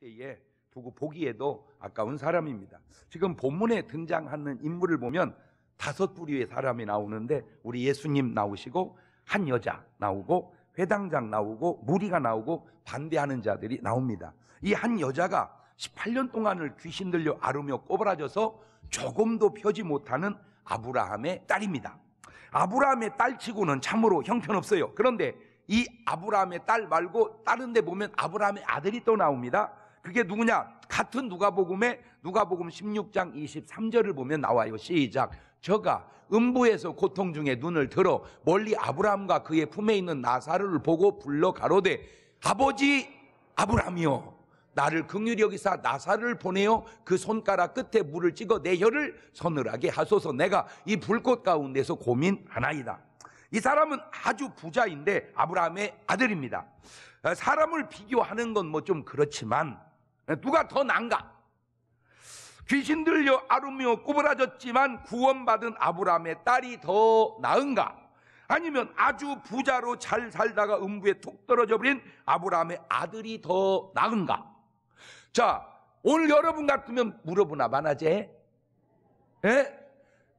때에 두고 보기에도 아까운 사람입니다. 지금 본문에 등장하는 인물을 보면 다섯 부류의 사람이 나오는데 우리 예수님 나오시고 한 여자 나오고 회당장 나오고 무리가 나오고 반대하는 자들이 나옵니다. 이 한 여자가 18년 동안을 귀신 들려 아르며 꼬부라져서 조금도 펴지 못하는 아브라함의 딸입니다. 아브라함의 딸치고는 참으로 형편없어요. 그런데 이 아브라함의 딸 말고 다른 데 보면 아브라함의 아들이 또 나옵니다. 그게 누구냐? 같은 누가복음에 누가복음 16장 23절을 보면 나와요. 시작. 저가 음부에서 고통 중에 눈을 들어 멀리 아브라함과 그의 품에 있는 나사를 보고 불러 가로되 아버지 아브라함이요 나를 긍휼히 여기사 나사를 보내어 그 손가락 끝에 물을 찍어 내 혀를 서늘하게 하소서 내가 이 불꽃 가운데서 고민하나이다. 이 사람은 아주 부자인데 아브라함의 아들입니다. 아, 사람을 비교하는 건 뭐 좀 그렇지만 예, 누가 더 난가? 귀신들려 아름이요 구부라졌지만 구원받은 아브라함의 딸이 더 나은가? 아니면 아주 부자로 잘 살다가 음부에 툭 떨어져 버린 아브라함의 아들이 더 나은가? 자, 오늘 여러분 같으면 물어보나 마나제? 예?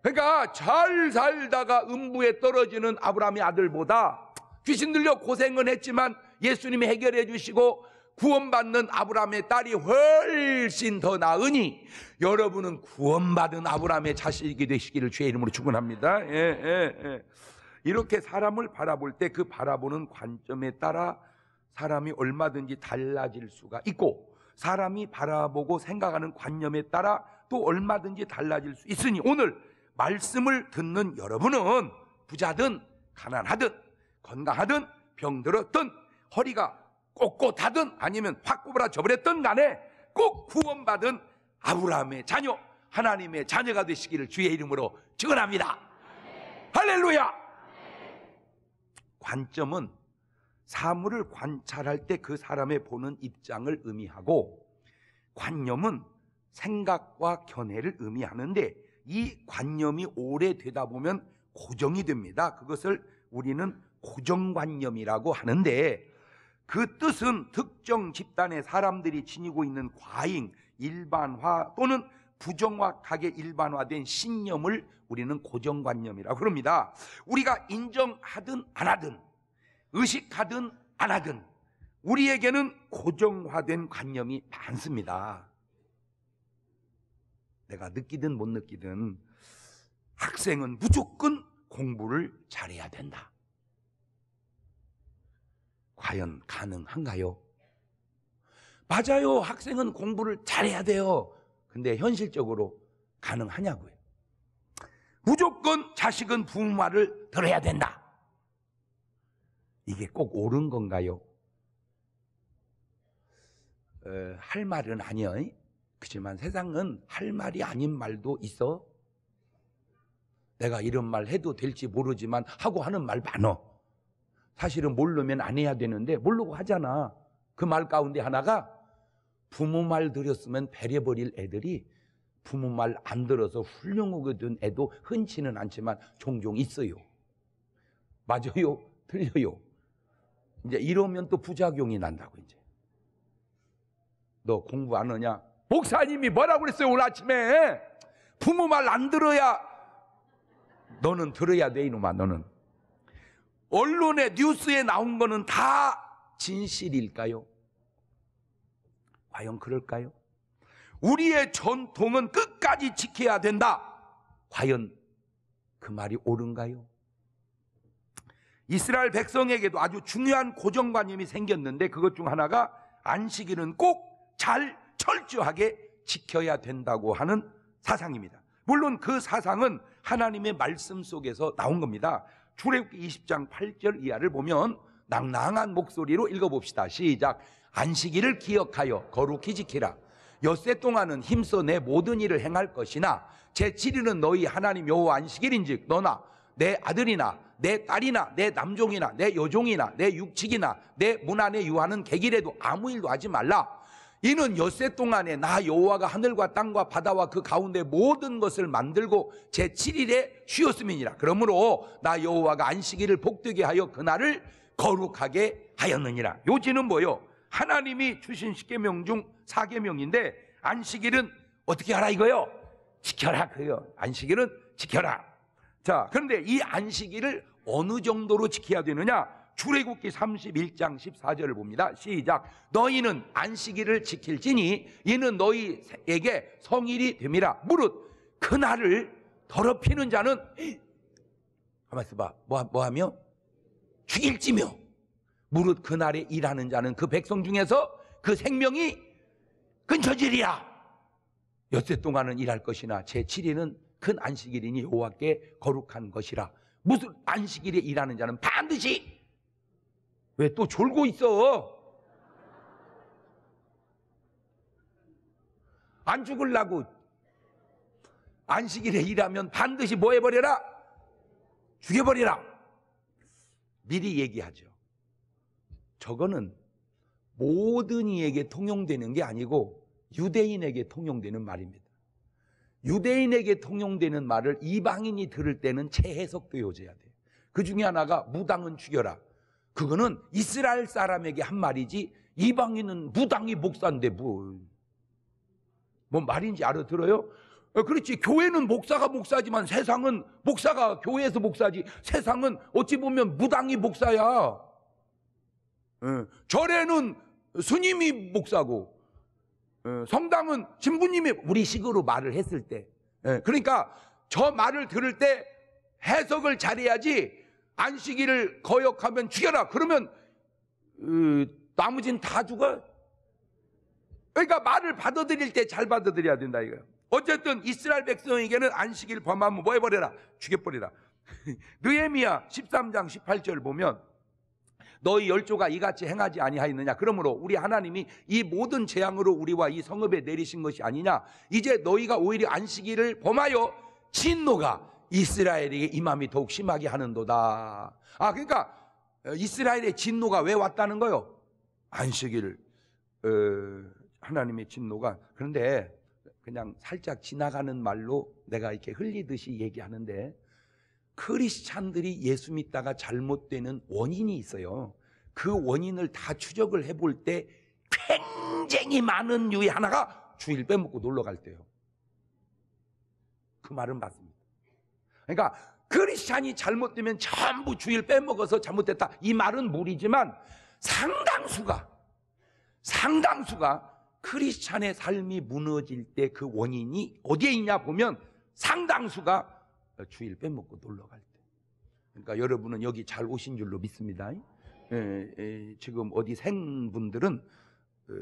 그러니까 잘 살다가 음부에 떨어지는 아브라함의 아들보다 귀신 들려 고생은 했지만 예수님이 해결해 주시고 구원받는 아브라함의 딸이 훨씬 더 나으니 여러분은 구원받은 아브라함의 자식이 되시기를 주의 이름으로 축원합니다. 예, 예, 예. 이렇게 사람을 바라볼 때 그 바라보는 관점에 따라 사람이 얼마든지 달라질 수가 있고 사람이 바라보고 생각하는 관념에 따라 또 얼마든지 달라질 수 있으니 오늘 말씀을 듣는 여러분은 부자든 가난하든 건강하든 병들었든 허리가 꽂고 하든 아니면 확뽑부라져버렸던 간에 꼭 구원받은 아브라함의 자녀, 하나님의 자녀가 되시기를 주의 이름으로 증언합니다. 네. 할렐루야! 관점은 사물을 관찰할 때 그 사람의 보는 입장을 의미하고 관념은 생각과 견해를 의미하는데 이 관념이 오래되다 보면 고정이 됩니다. 그것을 우리는 고정관념이라고 하는데 그 뜻은 특정 집단의 사람들이 지니고 있는 과잉, 일반화 또는 부정확하게 일반화된 신념을 우리는 고정관념이라고 그럽니다. 우리가 인정하든 안 하든, 의식하든 안 하든, 우리에게는 고정화된 관념이 많습니다. 내가 느끼든 못 느끼든 학생은 무조건 공부를 잘해야 된다. 과연 가능한가요? 맞아요. 학생은 공부를 잘해야 돼요. 근데 현실적으로 가능하냐고요. 무조건 자식은 부모 말을 들어야 된다. 이게 꼭 옳은 건가요? 어, 할 말은 아니요. 그렇지만 세상은 할 말이 아닌 말도 있어. 내가 이런 말 해도 될지 모르지만 하고 하는 말 많어. 사실은 모르면 안 해야 되는데 모르고 하잖아. 그 말 가운데 하나가 부모 말들였으면 배려버릴 애들이 부모 말 안 들어서 훌륭하게 된 애도 흔치는 않지만 종종 있어요. 맞아요? 틀려요? 이제 이러면 또 부작용이 난다고 이제. 너 공부 안 하냐? 목사님이 뭐라고 그랬어요 오늘 아침에? 부모 말 안 들어야 너는 들어야 돼 이놈아 너는. 언론의 뉴스에 나온 거는 다 진실일까요? 과연 그럴까요? 우리의 전통은 끝까지 지켜야 된다. 과연 그 말이 옳은가요? 이스라엘 백성에게도 아주 중요한 고정관념이 생겼는데 그것 중 하나가 안식일은 꼭 잘 철저하게 지켜야 된다고 하는 사상입니다. 물론 그 사상은 하나님의 말씀 속에서 나온 겁니다. 출애굽기 20장 8절 이하를 보면 낭낭한 목소리로 읽어봅시다. 시작. 안식일을 기억하여 거룩히 지키라. 엿세 동안은 힘써 내 모든 일을 행할 것이나 제7일은 너희 하나님 여호 안식일인즉 너나 내 아들이나 내 딸이나 내 남종이나 내 여종이나 내 육칙이나 내문 안에 유하는 계기라도 아무 일도 하지 말라. 이는 엿새 동안에 나 여호와가 하늘과 땅과 바다와 그 가운데 모든 것을 만들고 제 7일에 쉬었음이니라. 그러므로 나 여호와가 안식일을 복되게 하여 그날을 거룩하게 하였느니라. 요지는 뭐요? 하나님이 주신 십계명 중 사계명인데 안식일은 어떻게 하라 이거요? 지켜라 그요. 안식일은 지켜라. 자, 그런데 이 안식일을 어느 정도로 지켜야 되느냐? 출애굽기 31장 14절을 봅니다. 시작. 너희는 안식일을 지킬지니 이는 너희에게 성일이 됨이라. 무릇 그 날을 더럽히는 자는 가만 있어봐. 뭐, 뭐 하며? 죽일지며. 무릇 그 날에 일하는 자는 그 백성 중에서 그 생명이 끊처질이야여새 동안은 일할 것이나 제 7일은 큰 안식일이니 여호와께 거룩한 것이라. 무슨 안식일에 일하는 자는 반드시 왜또 졸고 있어? 안 죽을라고 안식일에 일하면 반드시 뭐 해버려라? 죽여버려라 미리 얘기하죠. 저거는 모든 이에게 통용되는 게 아니고 유대인에게 통용되는 말입니다. 유대인에게 통용되는 말을 이방인이 들을 때는 재해석되어져야 돼요. 그 중에 하나가 무당은 죽여라. 그거는 이스라엘 사람에게 한 말이지 이방인은 무당이 목사인데 뭐, 뭐 말인지 알아들어요? 어, 그렇지 교회는 목사가 목사지만 세상은 목사가 교회에서 목사지 세상은 어찌 보면 무당이 목사야 어, 절에는 스님이 목사고 어, 성당은 신부님이 우리 식으로 말을 했을 때 예, 그러니까 저 말을 들을 때 해석을 잘해야지 안식일을 거역하면 죽여라. 그러면 으, 나머진 다 죽어. 그러니까 말을 받아들일 때 잘 받아들여야 된다 이거예 어쨌든 이스라엘 백성에게는 안식일 범하면 뭐 해버려라? 죽여버리라. 느헤미야 13장 18절 보면 너희 열조가 이같이 행하지 아니하였느냐 그러므로 우리 하나님이 이 모든 재앙으로 우리와 이 성읍에 내리신 것이 아니냐 이제 너희가 오히려 안식일을 범하여 진노가 이스라엘에게 임함이 더욱 심하게 하는도다. 아, 그러니까 어, 이스라엘의 진노가 왜 왔다는 거요? 안식일 어, 하나님의 진노가 그런데 그냥 살짝 지나가는 말로 내가 이렇게 흘리듯이 얘기하는데 크리스찬들이 예수 믿다가 잘못되는 원인이 있어요. 그 원인을 다 추적을 해볼 때 굉장히 많은 이유의 하나가 주일 빼먹고 놀러 갈 때요. 그 말은 맞습니다. 그러니까 크리스찬이 잘못되면 전부 주일 빼먹어서 잘못됐다. 이 말은 무리지만 상당수가 상당수가 크리스찬의 삶이 무너질 때 그 원인이 어디에 있냐 보면 상당수가 주일 빼먹고 놀러 갈 때. 그러니까 여러분은 여기 잘 오신 줄로 믿습니다. 에, 예, 에, 예, 지금 어디 생분들은 어,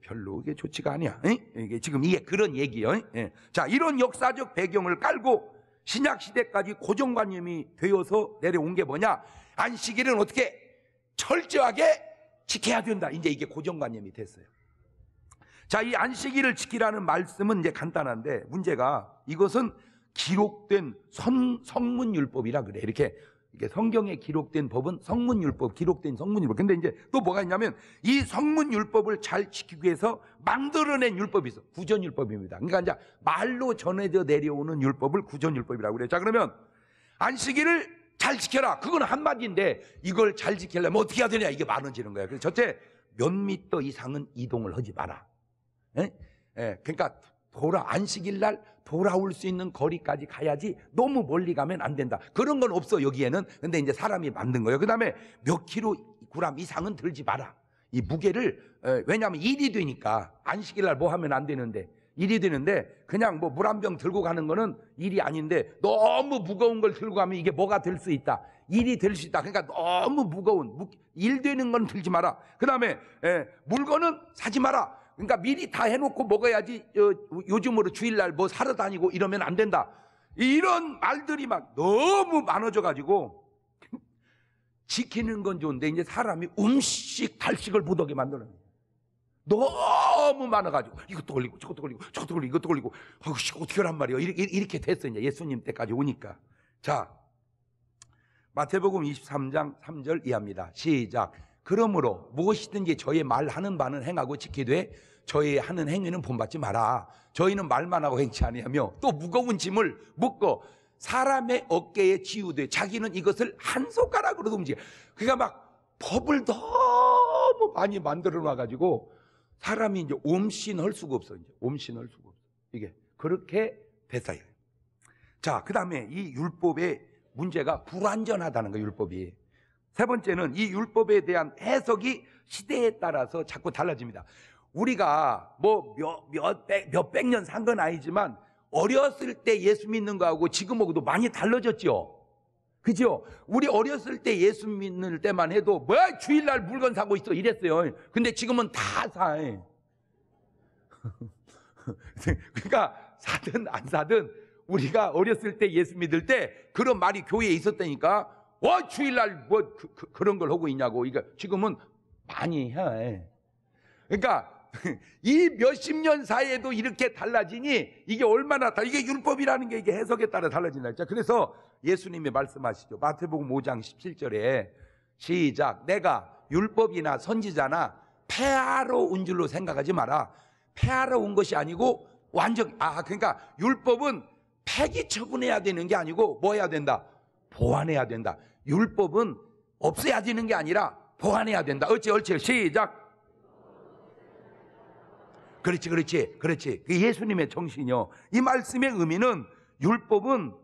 별로 이게 좋지가 아니야. 이게 지금 이게 그런 얘기요. 예 자, 이런 역사적 배경을 깔고 신약 시대까지 고정관념이 되어서 내려온 게 뭐냐? 안식일은 어떻게 철저하게 지켜야 된다. 이제 이게 고정관념이 됐어요. 자, 이 안식일을 지키라는 말씀은 이제 간단한데 문제가 이것은 기록된 선, 성문율법이라 그래. 이렇게 이게 성경에 기록된 법은 성문율법, 기록된 성문율법. 근데 이제 또 뭐가 있냐면 이 성문율법을 잘 지키기 위해서 만들어낸 율법이 있어. 구전율법입니다. 그러니까 이제 말로 전해져 내려오는 율법을 구전율법이라고 그래요. 자, 그러면 안식일을 잘 지켜라. 그건 한마디인데 이걸 잘 지키려면 어떻게 해야 되냐. 이게 많아지는 거야. 그래서 첫째, 몇 미터 이상은 이동을 하지 마라. 예? 예, 그러니까 돌아, 안식일 날 돌아올 수 있는 거리까지 가야지 너무 멀리 가면 안 된다. 그런 건 없어, 여기에는. 근데 이제 사람이 만든 거예요. 그 다음에 몇키로구람 이상은 들지 마라. 이 무게를, 왜냐하면 일이 되니까 안식일날 뭐 하면 안 되는데. 일이 되는데 그냥 뭐 물 한 병 들고 가는 거는 일이 아닌데 너무 무거운 걸 들고 가면 이게 뭐가 될 수 있다. 일이 될 수 있다. 그러니까 너무 무거운 일 되는 건 들지 마라. 그 다음에 물건은 사지 마라. 그러니까 미리 다 해놓고 먹어야지 어, 요즘으로 주일날 뭐 사러 다니고 이러면 안 된다. 이런 말들이 막 너무 많아져가지고 지키는 건 좋은데 이제 사람이 음식 달식을 못하게 만드는 거예요. 너무 많아가지고 이것도 걸리고 저것도 걸리고 저것도 걸리고 이것도 걸리고 아이씨 어떻게 하란 말이에요 이렇게, 이렇게 됐어 이 예수님 때까지 오니까 자 마태복음 23장 3절 이합니다 시작 그러므로 무엇이든지 저희의 말하는 바는 행하고 지키되 저희의 하는 행위는 본받지 마라. 저희는 말만 하고 행치 아니하며 또 무거운 짐을 묶어 사람의 어깨에 지우되 자기는 이것을 한 손가락으로도 움직여. 그러니까 막 법을 너무 많이 만들어 놔가지고 사람이 이제 옴신할 수가 없어. 이제 옴신할 수가 없어. 이게 그렇게 됐어요. 자, 그 다음에 이 율법의 문제가 불완전하다는 거예요 율법이. 세 번째는 이 율법에 대한 해석이 시대에 따라서 자꾸 달라집니다. 우리가 뭐몇백년 산 건 아니지만 어렸을 때 예수 믿는 거하고 지금 하고도 많이 달라졌죠. 그죠? 우리 어렸을 때 예수 믿는 때만 해도 뭐 주일날 물건 사고 있어 이랬어요. 근데 지금은 다 사. 그러니까 사든 안 사든 우리가 어렸을 때 예수 믿을 때 그런 말이 교회에 있었다니까 어, 주일날 뭐 그, 그 런걸 하고 있냐고. 이거 그러니까 지금은 많이 해. 그러니까 이 몇십 년 사이에도 이렇게 달라지니 이게 얼마나 다 이게 율법이라는 게 이게 해석에 따라 달라진다. 자, 그래서 예수님이 말씀하시죠. 마태복음 5장 17절에 시작. 내가 율법이나 선지자나 폐하러 온 줄로 생각하지 마라. 폐하러 온 것이 아니고 완전 아 그러니까 율법은 폐기 처분해야 되는 게 아니고 뭐 해야 된다. 보완해야 된다. 율법은 없애야되는게 아니라 보완해야 된다. 어찌 어찌 시작. 그렇지 그렇지 그렇지. 그 예수님의 정신이요. 이 말씀의 의미는 율법은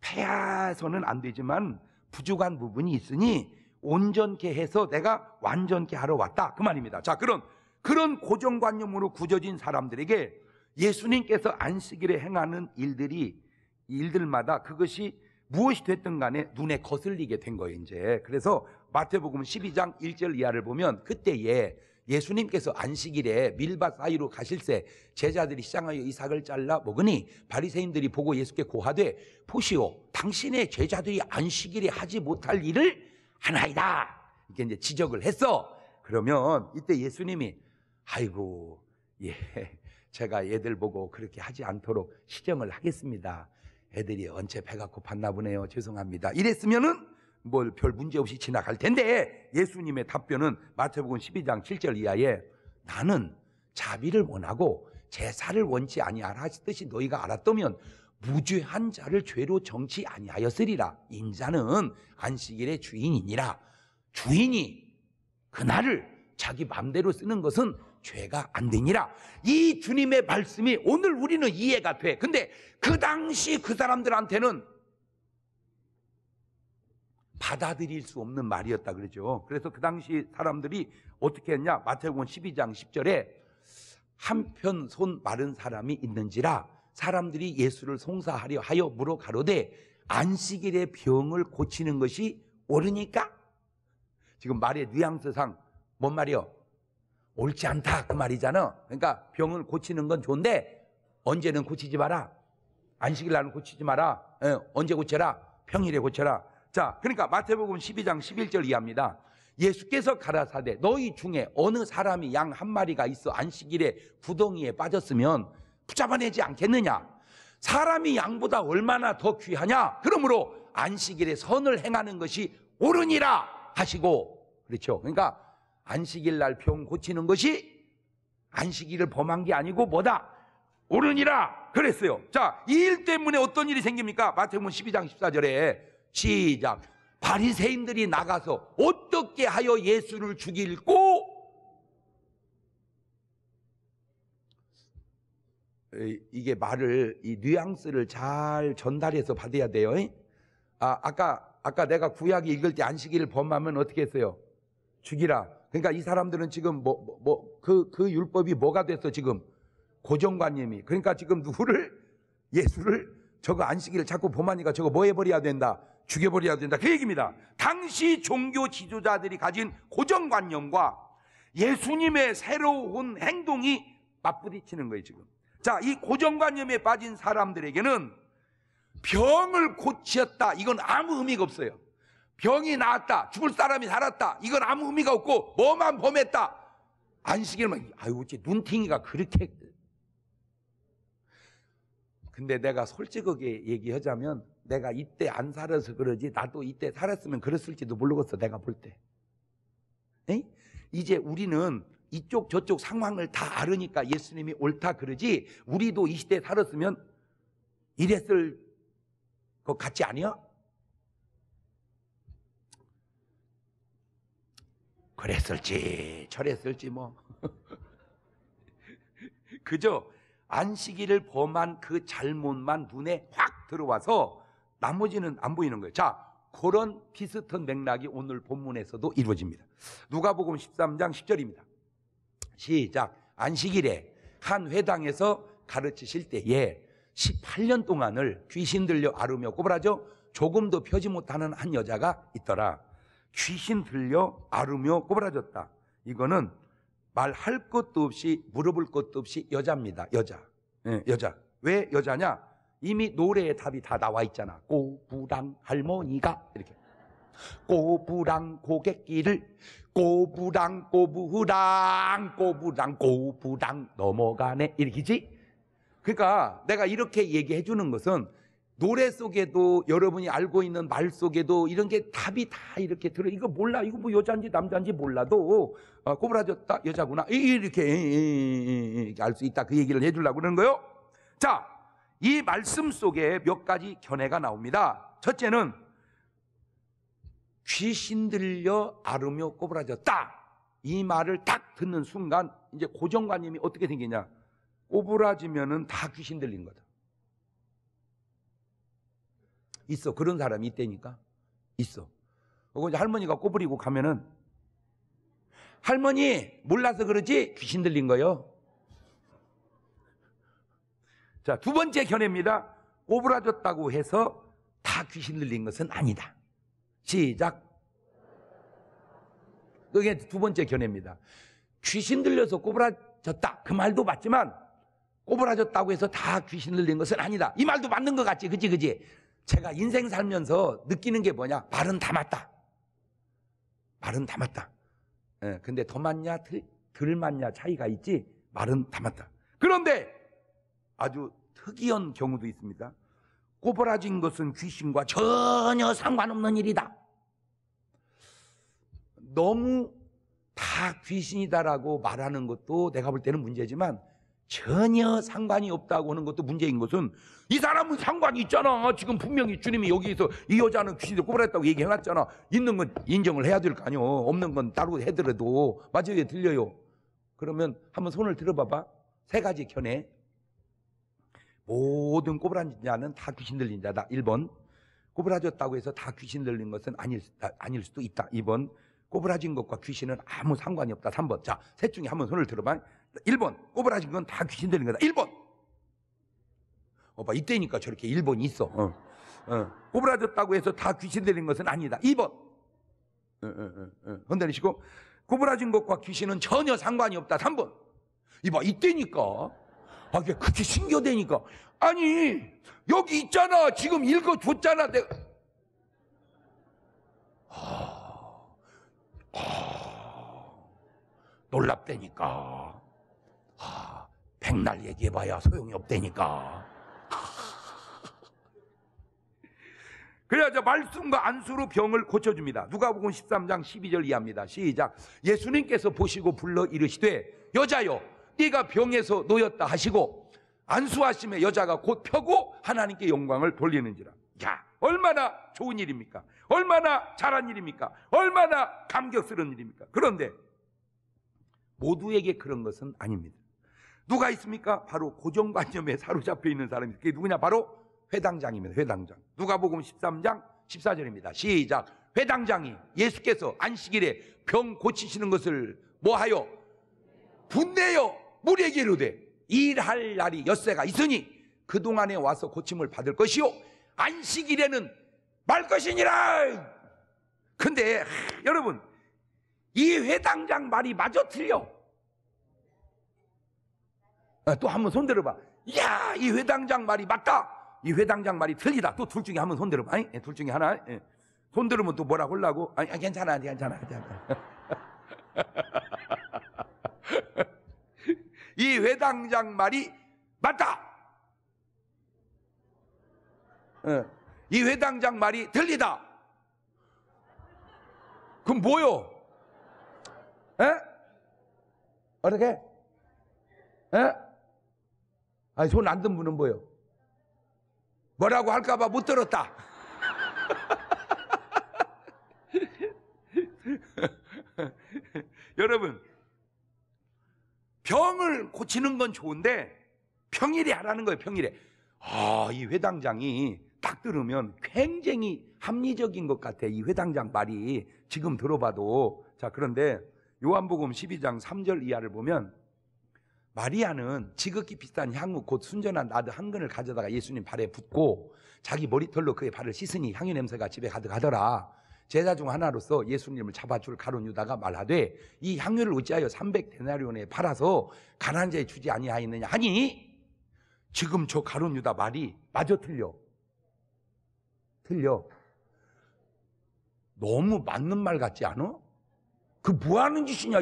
폐하서는 안 되지만 부족한 부분이 있으니 온전케 해서 내가 완전케 하러 왔다. 그 말입니다. 자, 그런 그런 고정관념으로 굳어진 사람들에게 예수님께서 안식일에 행하는 일들이 일들마다 그것이 무엇이 됐든 간에 눈에 거슬리게 된 거예요, 이제. 그래서 마태복음 12장 1절 이하를 보면 그때에 예수님께서 안식일에 밀밭 사이로 가실새 제자들이 시장하여 이 삭을 잘라 먹으니 바리새인들이 보고 예수께 고하되 보시오 당신의 제자들이 안식일에 하지 못할 일을 하나이다. 이게 이제 지적을 했어. 그러면 이때 예수님이 아이고 예 제가 얘들 보고 그렇게 하지 않도록 시정을 하겠습니다. 애들이 언제배가고팠나 보네요. 죄송합니다. 이랬으면은 뭘별 문제 없이 지나갈 텐데 예수님의 답변은 마태복음 12장 7절 이하에 나는 자비를 원하고 제사를 원치 아니하라 하시듯이 너희가 알았더면 무죄한 자를 죄로 정치 아니하였으리라 인자는 안식일의 주인이니라 주인이 그날을 자기 맘대로 쓰는 것은 죄가 안 되니라. 이 주님의 말씀이 오늘 우리는 이해가 돼. 근데 그 당시 그 사람들한테는 받아들일 수 없는 말이었다 그러죠. 그래서 그 당시 사람들이 어떻게 했냐? 마태복음 12장 10절에 한편 손 마른 사람이 있는지라 사람들이 예수를 송사하려 하여 물어 가로되 안식일에 병을 고치는 것이 옳으니까 지금 말의 뉘앙스상 뭔 말이요? 옳지 않다 그 말이잖아. 그러니까 병을 고치는 건 좋은데 언제는 고치지 마라. 안식일 날은 고치지 마라. 에, 예, 언제 고쳐라? 평일에 고쳐라. 자, 그러니까 마태복음 12장 11절 이합니다 예수께서 가라사대 너희 중에 어느 사람이 양 한 마리가 있어 안식일에 구덩이에 빠졌으면 붙잡아내지 않겠느냐? 사람이 양보다 얼마나 더 귀하냐? 그러므로 안식일에 선을 행하는 것이 옳으니라 하시고 그렇죠. 그러니까 안식일 날 병 고치는 것이 안식일을 범한 게 아니고 뭐다? 오르니라 그랬어요. 자, 이 일 때문에 어떤 일이 생깁니까? 마태복음 12장 14절에 시작. 바리새인들이 나가서 어떻게 하여 예수를 죽일고 이게 말을 이 뉘앙스를 잘 전달해서 받아야 돼요. 아, 아까 아까 내가 구약이 읽을 때 안식일을 범하면 어떻게 했어요? 죽이라. 그러니까 이 사람들은 지금 뭐, 뭐, 뭐 그, 그 율법이 뭐가 됐어, 지금? 고정관념이. 그러니까 지금 누구를, 예수를, 저거 안식일을 자꾸 보하니까 저거 뭐 해버려야 된다? 죽여버려야 된다. 그 얘기입니다. 당시 종교 지도자들이 가진 고정관념과 예수님의 새로운 행동이 맞부딪히는 거예요, 지금. 자, 이 고정관념에 빠진 사람들에게는 병을 고치었다. 이건 아무 의미가 없어요. 병이 나았다. 죽을 사람이 살았다. 이건 아무 의미가 없고 뭐만 범했다. 안식일만 아유 어째 눈팅이가 그렇게 근데 내가 솔직하게 얘기하자면 내가 이때 안 살아서 그러지 나도 이때 살았으면 그랬을지도 모르겠어 내가 볼 때. 에이? 이제 우리는 이쪽 저쪽 상황을 다아르니까 예수님이 옳다 그러지 우리도 이 시대에 살았으면 이랬을 것 같지 아니야? 그랬을지 저랬을지 뭐 그저 안식일을 범한 그 잘못만 눈에 확 들어와서 나머지는 안 보이는 거예요. 자, 그런 비슷한 맥락이 오늘 본문에서도 이루어집니다. 누가복음 13장 10절입니다. 시작. 안식일에 한 회당에서 가르치실 때에 18년 동안을 귀신 들려 아르며 꼬부라져 조금도 펴지 못하는 한 여자가 있더라. 귀신 들려 아르며 꼬부라졌다. 이거는 말할 것도 없이 물어볼 것도 없이 여자입니다. 여자. 예, 여자. 왜 여자냐? 이미 노래의 답이 다 나와 있잖아. 꼬부랑 할머니가 이렇게. 꼬부랑 고객길을 꼬부랑 꼬부랑 꼬부랑 꼬부랑 넘어가네 이렇게지? 그러니까 내가 이렇게 얘기해 주는 것은 노래 속에도 여러분이 알고 있는 말 속에도 이런 게 답이 다 이렇게 들어. 이거 몰라. 이거 뭐 여자인지 남자인지 몰라도 어, 꼬부라졌다 여자구나 이렇게 알 수 있다 그 얘기를 해주려고 그러는 거요. 자, 이 말씀 속에 몇 가지 견해가 나옵니다. 첫째는 귀신 들려 아르며 꼬부라졌다. 이 말을 딱 듣는 순간 이제 고정관념이 어떻게 생기냐? 꼬부라지면은 다 귀신 들린 거다. 있어. 그런 사람이 있다니까. 있어. 그리고 이제 할머니가 꼬부리고 가면은 할머니 몰라서 그러지 귀신 들린 거요. 자, 두 번째 견해입니다. 꼬부라졌다고 해서 다 귀신 들린 것은 아니다. 시작. 그게 두 번째 견해입니다. 귀신 들려서 꼬부라졌다. 그 말도 맞지만 꼬부라졌다고 해서 다 귀신 들린 것은 아니다. 이 말도 맞는 것 같지. 그지, 그지? 제가 인생 살면서 느끼는 게 뭐냐? 말은 다 맞다. 말은 다 맞다. 예, 근데 더 맞냐, 덜 맞냐 차이가 있지? 말은 다 맞다. 그런데 아주 특이한 경우도 있습니다. 꼬부라진 것은 귀신과 전혀 상관없는 일이다. 너무 다 귀신이다라고 말하는 것도 내가 볼 때는 문제지만 전혀 상관이 없다고 하는 것도 문제인 것은 이 사람은 상관이 있잖아. 지금 분명히 주님이 여기서 이 여자는 귀신을 꼬부렸다고 얘기해놨잖아. 있는 건 인정을 해야 될 거 아니오. 없는 건 따로 해더라도 맞아요. 들려요. 그러면 한번 손을 들어봐봐. 세 가지 견해. 모든 꼬부라진 자는 다 귀신 들린 자다. 1번. 꼬부라졌다고 해서 다 귀신 들린 것은 아닐, 아, 아닐 수도 있다. 2번. 꼬부라진 것과 귀신은 아무 상관이 없다. 3번. 자, 셋 중에 한번 손을 들어봐. 1번. 꼬부라진 건 다 귀신 되는 거다. 1번. 오빠, 이때니까 저렇게 1번이 있어. 어. 어. 꼬부라졌다고 해서 다 귀신 되는 것은 아니다. 2번. 어, 어, 어, 흔들리시고. 꼬부라진 것과 귀신은 전혀 상관이 없다. 3번. 이봐, 이때니까. 아, 이게 그렇게 신교되니까. 아니, 여기 있잖아. 지금 읽어줬잖아. 내가. 아, 아, 놀랍다니까. 하, 백날 얘기해봐야 소용이 없다니까. 그래야죠. 말씀과 안수로 병을 고쳐줍니다. 누가보음 13장 12절 이하입니다. 시작. 예수님께서 보시고 불러 이르시되 여자여 네가 병에서 놓였다 하시고 안수하심에 여자가 곧 펴고 하나님께 영광을 돌리는지라. 야, 얼마나 좋은 일입니까? 얼마나 잘한 일입니까? 얼마나 감격스러운 일입니까? 그런데 모두에게 그런 것은 아닙니다. 누가 있습니까? 바로 고정관념에 사로잡혀 있는 사람이 그게 누구냐? 바로 회당장입니다. 회당장. 누가복음 13장 14절입니다. 시작. 회당장이 예수께서 안식일에 병 고치시는 것을 뭐하여 분내요 무리에게 이르되 일할 날이 엿새가 있으니 그 동안에 와서 고침을 받을 것이요 안식일에는 말 것이니라. 근데 하, 여러분 이 회당장 말이 마저 틀려. 어, 또 한 번 손들어봐. 이야, 이 회당장 말이 맞다. 이 회당장 말이 틀리다. 또 둘 중에 한 번 손들어봐. 예, 둘 중에 하나. 예. 손들으면 또 뭐라 하려고? 아니, 괜찮아, 괜찮아, 괜찮아. 이 회당장 말이 맞다. 어, 이 회당장 말이 틀리다. 그럼 뭐요? 에? 어떻게? 에? 아니, 손안 든 분은 뭐요? 뭐라고 할까봐 못 들었다. 여러분, 병을 고치는 건 좋은데 평일에 하라는 거예요, 평일에. 아, 이 회당장이 딱 들으면 굉장히 합리적인 것 같아. 이 회당장 말이 지금 들어봐도. 자, 그런데 요한복음 12장 3절 이하를 보면 마리아는 지극히 비싼 향후 곧 순전한 나드 한 근을 가져다가 예수님 발에 붓고 자기 머리털로 그의 발을 씻으니 향유 냄새가 집에 가득하더라. 제자 중 하나로서 예수님을 잡아줄 가론 유다가 말하되 이 향유를 어찌하여 300데나리온에 팔아서 가난 자에 주지 아니하였느냐 하니 지금 저 가론 유다 말이 마저 틀려. 틀려. 너무 맞는 말 같지 않아? 그뭐 하는 짓이냐?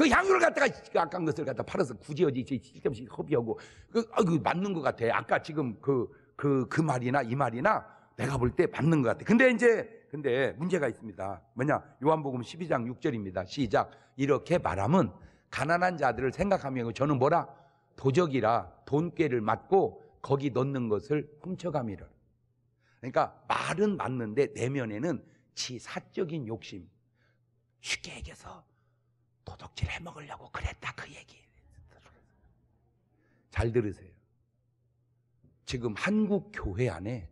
그 향유를 갖다가 그 아까운 것을 갖다 팔아서 굳이 어디 쓸데없이 허비하고 그, 아, 그 맞는 것 같아. 아까 지금 그, 그, 그 말이나 이 말이나 내가 볼 때 맞는 것 같아. 근데 이제, 근데 문제가 있습니다. 뭐냐? 요한복음 12장 6절입니다. 시작. 이렇게 말하면 가난한 자들을 생각하며 저는 뭐라? 도적이라 돈깨를 맞고 거기 넣는 것을 훔쳐가미를. 그러니까 말은 맞는데 내면에는 지 사적인 욕심. 쉽게 얘기해서 도둑질 해 먹으려고 그랬다 그 얘기. 잘 들으세요. 지금 한국 교회 안에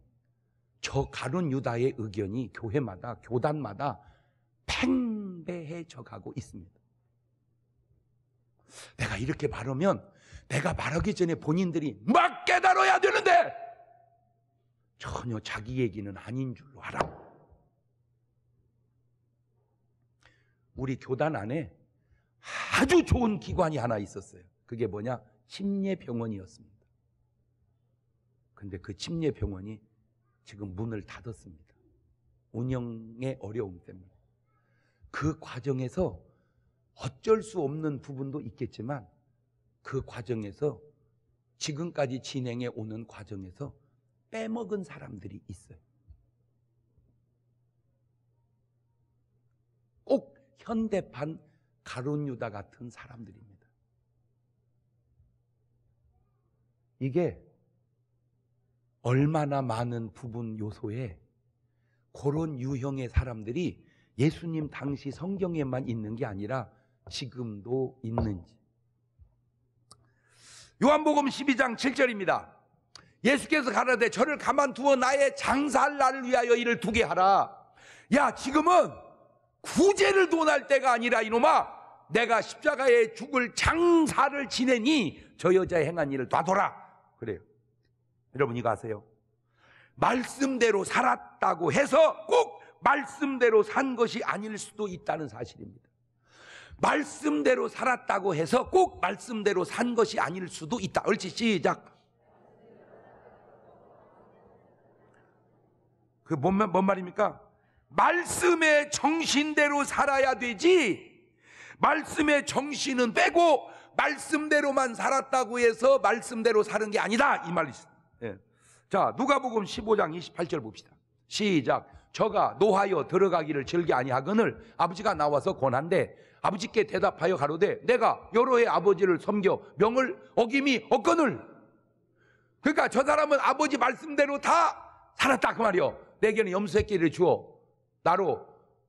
저 가론 유다의 의견이 교회마다 교단마다 팽배해져 가고 있습니다. 내가 이렇게 말하면 내가 말하기 전에 본인들이 막 깨달아야 되는데 전혀 자기 얘기는 아닌 줄로 알아. 우리 교단 안에 아주 좋은 기관이 하나 있었어요. 그게 뭐냐? 침례병원이었습니다. 근데 그 침례병원이 지금 문을 닫았습니다. 운영의 어려움 때문에. 그 과정에서 어쩔 수 없는 부분도 있겠지만 그 과정에서 지금까지 진행해 오는 과정에서 빼먹은 사람들이 있어요. 꼭 현대판 가론 유다 같은 사람들입니다. 이게 얼마나 많은 부분 요소에 그런 유형의 사람들이 예수님 당시 성경에만 있는 게 아니라 지금도 있는지. 요한복음 12장 7절입니다. 예수께서 가라되 저를 가만두어 나의 장사할 나를 위하여 이를 두게 하라. 야, 지금은 구제를 도날 때가 아니라 이놈아 내가 십자가에 죽을 장사를 지내니 저 여자의 행한 일을 놔둬라. 그래요. 여러분 이거 아세요? 말씀대로 살았다고 해서 꼭 말씀대로 산 것이 아닐 수도 있다는 사실입니다. 말씀대로 살았다고 해서 꼭 말씀대로 산 것이 아닐 수도 있다. 얼치 시작. 그뭔 뭔 말입니까? 말씀의 정신대로 살아야 되지 말씀의 정신은 빼고 말씀대로만 살았다고 해서 말씀대로 사는 게 아니다 이 말이 있습니다. 예. 자 누가복음 15장 28절 봅시다. 시작. 저가 노하여 들어가기를 즐기 아니하거늘 아버지가 나와서 권한데 아버지께 대답하여 가로되 내가 여로의 아버지를 섬겨 명을 어김이 없거늘 그러니까 저 사람은 아버지 말씀대로 다 살았다 그 말이요 내게는 염소의 끼를 주어 나로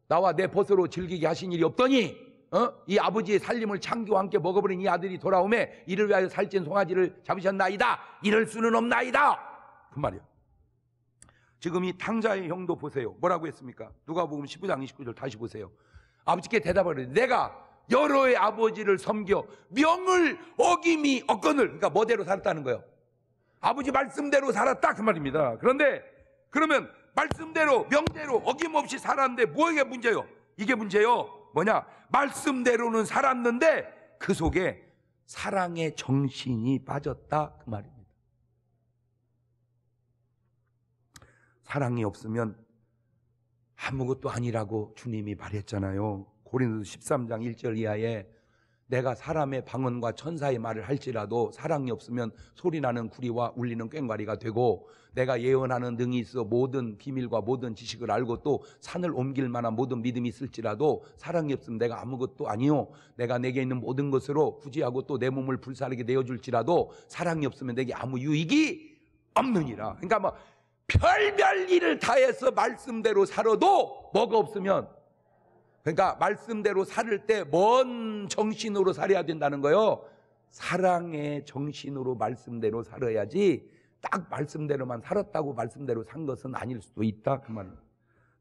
나와 내 벗으로 즐기게 하신 일이 없더니 어? 이 아버지의 살림을 창기와 함께 먹어버린 이 아들이 돌아오매 이를 위하여 살찐 송아지를 잡으셨나이다. 이럴 수는 없나이다. 그 말이요. 지금 이 탕자의 형도 보세요. 뭐라고 했습니까? 누가 보면 19장 29절 다시 보세요. 아버지께 대답을 해요. 내가 여러의 아버지를 섬겨 명을 어김이 없건을 그러니까 뭐대로 살았다는 거예요. 아버지 말씀대로 살았다 그 말입니다. 그런데 그러면 말씀대로 명대로 어김없이 살았는데 뭐에게 문제요? 이게 문제요. 뭐냐? 말씀대로는 살았는데 그 속에 사랑의 정신이 빠졌다 그 말입니다. 사랑이 없으면 아무것도 아니라고 주님이 말했잖아요. 고린도 13장 1절 이하에 내가 사람의 방언과 천사의 말을 할지라도 사랑이 없으면 소리나는 구리와 울리는 꽹과리가 되고 내가 예언하는 능이 있어 모든 비밀과 모든 지식을 알고 또 산을 옮길 만한 모든 믿음이 있을지라도 사랑이 없으면 내가 아무것도 아니요 내가 내게 있는 모든 것으로 구제하고 또 내 몸을 불사르게 내어줄지라도 사랑이 없으면 내게 아무 유익이 없느니라 그러니까 뭐 별별 일을 다해서 말씀대로 살아도 뭐가 없으면 그러니까 말씀대로 살을 때 뭔 정신으로 살아야 된다는 거예요. 사랑의 정신으로 말씀대로 살아야지 딱 말씀대로만 살았다고 말씀대로 산 것은 아닐 수도 있다 그 말은.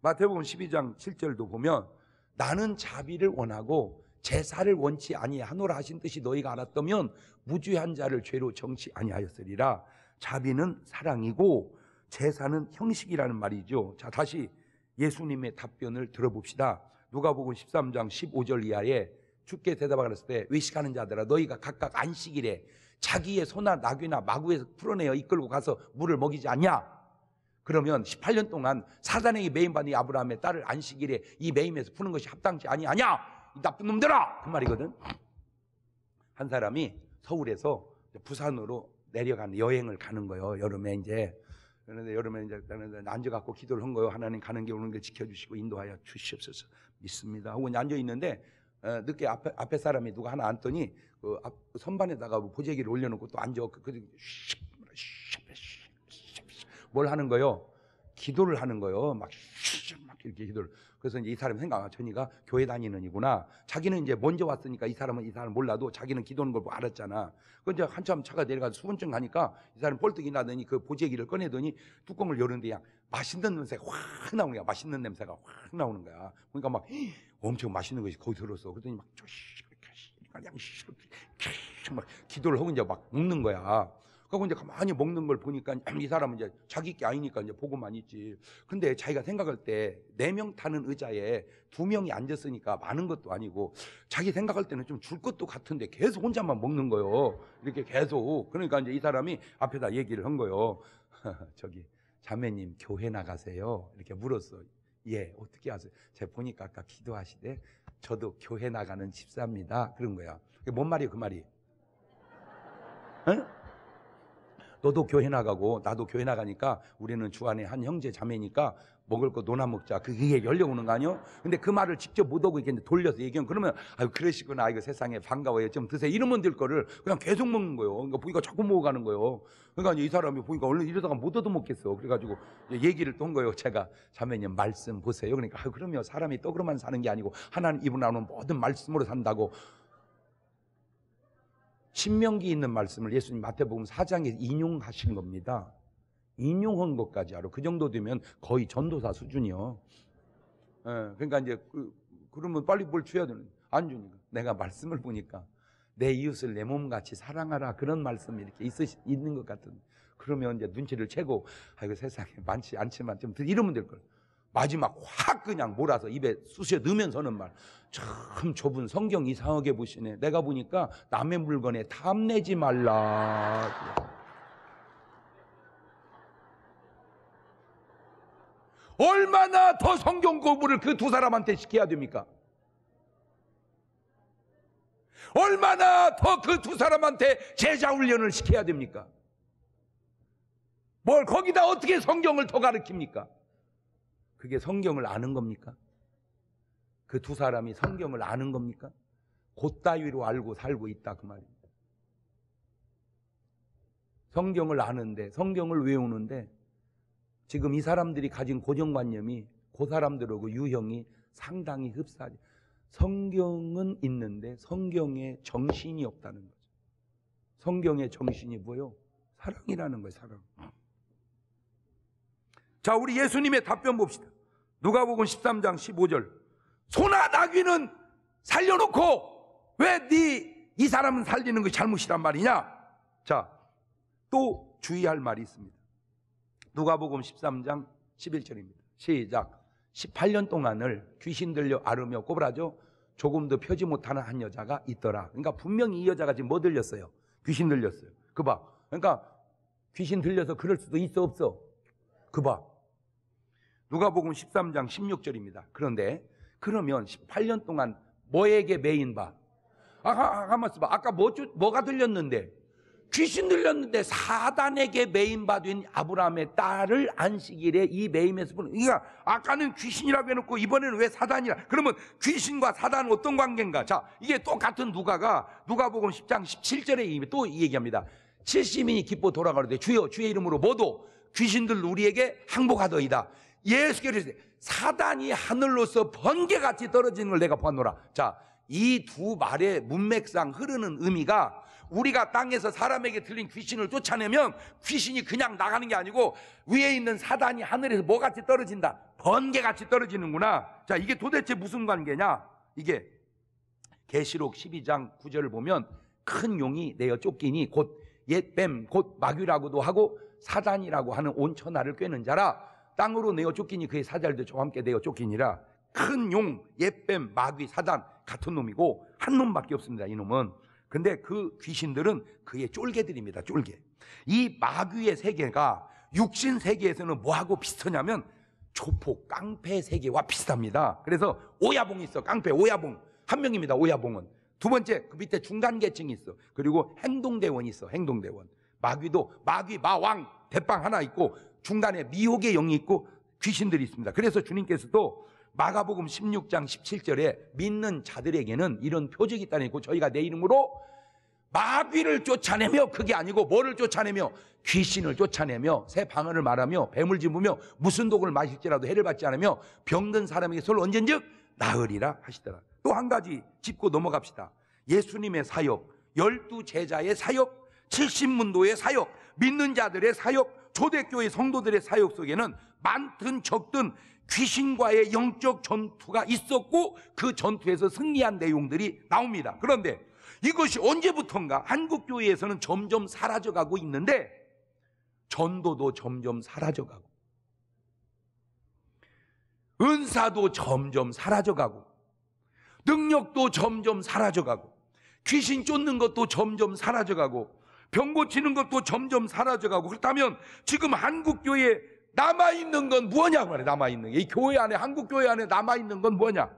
마태복음 12장 7절도 보면 나는 자비를 원하고 제사를 원치 아니하노라 하신 뜻이 너희가 알았다면 무죄한 자를 죄로 정치 아니하였으리라. 자비는 사랑이고 제사는 형식이라는 말이죠. 자, 다시 예수님의 답변을 들어봅시다. 누가복음 13장 15절 이하에 주께 대답하했을때 외식하는 자들아 너희가 각각 안식일에 자기의 소나 낙이나 마구에서 풀어내어 이끌고 가서 물을 먹이지 않냐? 그러면 18년 동안 사단에게 매임받은 아브라함의 딸을 안식일에 이 매임에서 푸는 것이 합당치 아니하냐? 이 나쁜 놈들아! 그 말이거든. 한 사람이 서울에서 부산으로 내려가는 여행을 가는 거예요. 여름에 이제 그런데 여름에 이제 앉아갖고 기도를 한 거예요. 하나님 가는 게 오는 길 지켜주시고 인도하여 주시옵소서. 믿습니다. 하고 앉아 있는데 어, 늦게 앞에, 앞에 사람이 누가 하나 앉더니 그 앞, 선반에다가 뭐 보재기를 올려놓고 또 앉아 그뭘 하는 거요? 기도를 하는 거요. 막, 막 이렇게 기도를. 그래서 이제 이 사람 생각, 아, 전이가 교회 다니는 이구나. 자기는 이제 먼저 왔으니까 이 사람은 이 사람 몰라도 자기는 기도하는 걸 뭐 알았잖아. 그 이제 한참 차가 내려가서 수분증 가니까 이 사람 이벌떡이 나더니 그 보재기를 꺼내더니 뚜껑을 열는데 었그 맛있는 냄새가 확 나오는 거야. 맛있는 냄새가 확 나오는 거야. 그러니까 막 엄청 맛있는 것이 거기 들었어. 그랬더니 막 조시, 조시, 그냥 막 기도를 하고 이제 막 먹는 거야. 그리고 이제 가만히 먹는 걸 보니까 이 사람은 이제 자기 게 아니니까 이제 보고만 있지. 근데 자기가 생각할 때 네 명 타는 의자에 두 명이 앉았으니까 많은 것도 아니고 자기 생각할 때는 좀 줄 것도 같은데 계속 혼자만 먹는 거요. 이렇게 계속. 그러니까 이제 이 사람이 앞에다 얘기를 한 거요. 저기 자매님 교회 나가세요. 이렇게 물었어. 예, 어떻게 하세요? 제가 보니까 아까 기도하시대. 저도 교회 나가는 집사입니다. 그런 거야. 뭔 말이에요, 그 말이? 응? 너도 교회 나가고 나도 교회 나가니까 우리는 주안에 한 형제 자매니까 먹을 거 논아 먹자. 그게 열려오는 거 아니요? 근데 그 말을 직접 못 하고 이렇게 돌려서 얘기하면 그러면 아유 그러시구나 이거 세상에 반가워요 좀 드세요 이러면 될 거를 그냥 계속 먹는 거예요. 그러니까 보니까 자꾸 먹어가는 거예요. 그러니까 이 사람이 보니까 얼른 이러다가 못 얻어 먹겠어. 그래가지고 얘기를 또 한 거예요. 제가 자매님 말씀 보세요. 그러니까 아 그러면 사람이 떡으로만 사는 게 아니고 하나님 입으로 나오는 모든 말씀으로 산다고 신명기 있는 말씀을 예수님 마태복음 4장에 인용하신 겁니다. 인용한 것까지 알아. 그 정도 되면 거의 전도사 수준이요. 예, 그러니까 이제 그, 러면 빨리 뭘 줘야 되는? 안 주니까. 내가 말씀을 보니까 내 이웃을 내 몸같이 사랑하라 그런 말씀이 이렇게 있으 있는 것 같은. 그러면 이제 눈치를 채고 아이고 세상에 많지 않지만 좀 이러면 될 걸. 마지막 확 그냥 몰아서 입에 쑤셔 넣으면서는 말. 참 좁은 성경 이상하게 보시네. 내가 보니까 남의 물건에 탐내지 말라. 얼마나 더 성경 공부를 그 두 사람한테 시켜야 됩니까? 얼마나 더 그 두 사람한테 제자 훈련을 시켜야 됩니까? 뭘 거기다 어떻게 성경을 더 가르칩니까? 그게 성경을 아는 겁니까? 그 두 사람이 성경을 아는 겁니까? 곧 따위로 알고 살고 있다 그 말입니다. 성경을 아는데 성경을 외우는데 지금 이 사람들이 가진 고정관념이 그 사람들하고 유형이 상당히 흡사해. 성경은 있는데 성경에 정신이 없다는 거죠. 성경의 정신이 뭐요? 사랑이라는 거예요, 사랑. 자, 우리 예수님의 답변 봅시다. 누가복음 13장 15절 소나 나귀는 살려놓고 왜 네 이 사람은 살리는 것이 잘못이란 말이냐? 자, 또 주의할 말이 있습니다. 누가복음 13장 11절입니다. 시작. 18년 동안을 귀신 들려 아르며 꼬부라져 조금도 펴지 못하는 한 여자가 있더라. 그러니까 분명히 이 여자가 지금 뭐 들렸어요? 귀신 들렸어요. 그 봐. 그러니까 귀신 들려서 그럴 수도 있어 없어. 그 봐. 누가복음 13장 16절입니다. 그런데 그러면 18년 동안 뭐에게 매인 바? 아까 가만 있어봐. 아까 뭐 뭐가 들렸는데 귀신 들렸는데 사단에게 매인 바된 아브라함의 딸을 안식일에 이 매임에서 보는 그러니까 아까는 귀신이라고 해놓고 이번에는 왜 사단이라? 그러면 귀신과 사단은 어떤 관계인가? 자 이게 똑같은 누가가 누가복음 10장 17절에 또 얘기합니다. 70인이 기뻐 돌아가는데 주여 주의 이름으로 모두 귀신들 우리에게 항복하더이다. 예수께서 사단이 하늘로서 번개같이 떨어지는 걸 내가 보노라. 자, 이 두 말의 문맥상 흐르는 의미가 우리가 땅에서 사람에게 들린 귀신을 쫓아내면 귀신이 그냥 나가는 게 아니고 위에 있는 사단이 하늘에서 뭐같이 떨어진다? 번개같이 떨어지는구나. 자, 이게 도대체 무슨 관계냐? 이게 계시록 12장 9절을 보면 큰 용이 내어 쫓기니 곧 옛 뱀 곧 마귀라고도 하고 사단이라고 하는 온천하를 꿰는 자라 땅으로 내어 쫓기니 그의 사자들도 저와 함께 내어 쫓기니라. 큰 용, 예뱀, 마귀, 사단 같은 놈이고 한 놈밖에 없습니다. 이 놈은. 근데 그 귀신들은 그의 쫄개들입니다. 쫄개. 이 마귀의 세계가 육신 세계에서는 뭐하고 비슷하냐면 조폭 깡패 세계와 비슷합니다. 그래서 오야봉이 있어. 깡패 오야봉. 한 명입니다. 오야봉은. 두 번째 그 밑에 중간 계층이 있어. 그리고 행동대원이 있어. 행동대원. 마귀도 마귀 마왕 대빵 하나 있고 중간에 미혹의 영이 있고 귀신들이 있습니다. 그래서 주님께서도 마가복음 16장 17절에 믿는 자들에게는 이런 표적이 있다니고 저희가 내 이름으로 마귀를 쫓아내며 그게 아니고 뭐를 쫓아내며 귀신을 쫓아내며 새 방언을 말하며 뱀을 짚으며 무슨 독을 마실지라도 해를 받지 않으며 병든 사람에게 서로 언젠즉 나으리라 하시더라. 또 한 가지 짚고 넘어갑시다. 예수님의 사역, 열두 제자의 사역, 칠십 문도의 사역, 믿는 자들의 사역, 초대교회 성도들의 사역 속에는 많든 적든 귀신과의 영적 전투가 있었고 그 전투에서 승리한 내용들이 나옵니다. 그런데 이것이 언제부턴가 한국교회에서는 점점 사라져가고 있는데 전도도 점점 사라져가고 은사도 점점 사라져가고 능력도 점점 사라져가고 귀신 쫓는 것도 점점 사라져가고 병 고치는 것도 점점 사라져가고 그렇다면 지금 한국 교회에 남아 있는 건 뭐냐고 말해. 남아 있는 게 이 교회 안에 한국 교회 안에 남아 있는 건 뭐냐?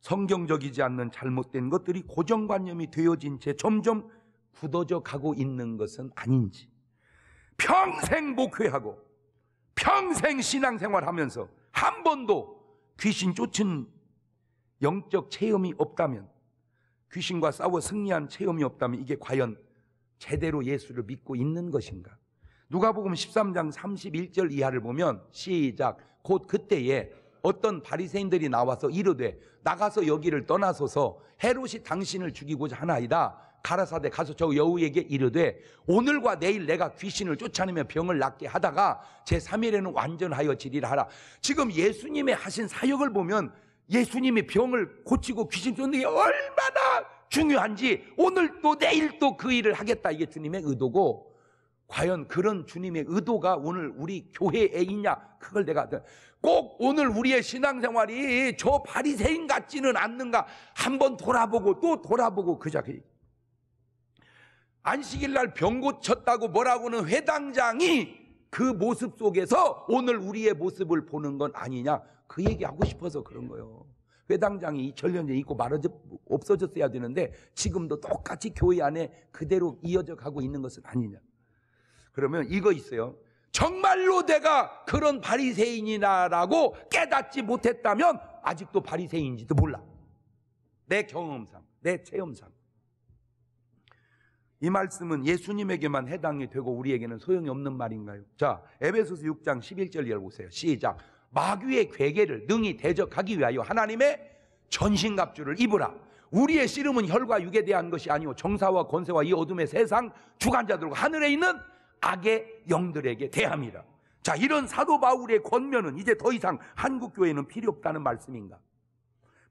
성경적이지 않는 잘못된 것들이 고정관념이 되어진 채 점점 굳어져 가고 있는 것은 아닌지. 평생 목회하고 평생 신앙생활 하면서 한 번도 귀신 쫓은 영적 체험이 없다면 귀신과 싸워 승리한 체험이 없다면 이게 과연 제대로 예수를 믿고 있는 것인가? 누가복음 13장 31절 이하를 보면 시작 곧 그때에 어떤 바리새인들이 나와서 이르되 나가서 여기를 떠나소서 헤롯이 당신을 죽이고자 하나이다 가라사대 가서 저 여우에게 이르되 오늘과 내일 내가 귀신을 쫓아내며 병을 낫게 하다가 제3일에는 완전하여 지리라 하라 지금 예수님의 하신 사역을 보면 예수님이 병을 고치고 귀신 쫓는 게 얼마나 중요한지 오늘 또 내일 또 그 일을 하겠다 이게 주님의 의도고 과연 그런 주님의 의도가 오늘 우리 교회에 있냐 그걸 내가 꼭 오늘 우리의 신앙생활이 저 바리새인 같지는 않는가 한 번 돌아보고 또 돌아보고 그자 안식일 날 병 고쳤다고 뭐라고는 회당장이 그 모습 속에서 오늘 우리의 모습을 보는 건 아니냐 그 얘기하고 싶어서 그런 거예요 회당장이 전년에 있고 말아져 없어졌어야 되는데 지금도 똑같이 교회 안에 그대로 이어져 가고 있는 것은 아니냐. 그러면 이거 있어요. 정말로 내가 그런 바리새인이라고 깨닫지 못했다면 아직도 바리새인인지도 몰라. 내 경험상, 내 체험상. 이 말씀은 예수님에게만 해당이 되고 우리에게는 소용이 없는 말인가요? 자, 에베소서 6장 11절 열보세요. 시작. 마귀의 괴계를 능히 대적하기 위하여 하나님의 전신갑주를 입으라. 우리의 씨름은 혈과 육에 대한 것이 아니오 정사와 권세와 이 어둠의 세상 주관자들과 하늘에 있는 악의 영들에게 대함이라. 자, 이런 사도 바울의 권면은 이제 더 이상 한국 교회는 필요 없다는 말씀인가?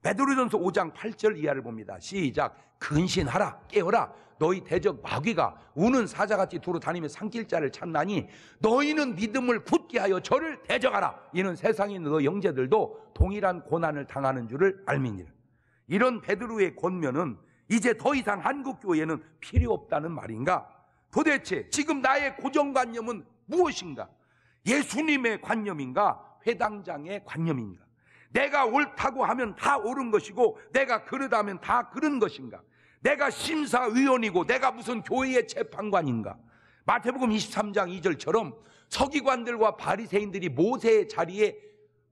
베드로전서 5장 8절 이하를 봅니다. 시작. 근신하라 깨어라 너희 대적 마귀가 우는 사자같이 두루 다니며 산길자를 찾나니 너희는 믿음을 굳게 하여 저를 대적하라 이는 세상에 있는 너 형제들도 동일한 고난을 당하는 줄을 알미니라 이런 베드로의 권면은 이제 더 이상 한국 교회는 필요 없다는 말인가 도대체 지금 나의 고정관념은 무엇인가 예수님의 관념인가 회당장의 관념인가 내가 옳다고 하면 다 옳은 것이고 내가 그르다면 다그런 것인가? 내가 심사위원이고 내가 무슨 교회의 재판관인가? 마태복음 23장 2절처럼 서기관들과 바리새인들이 모세의 자리에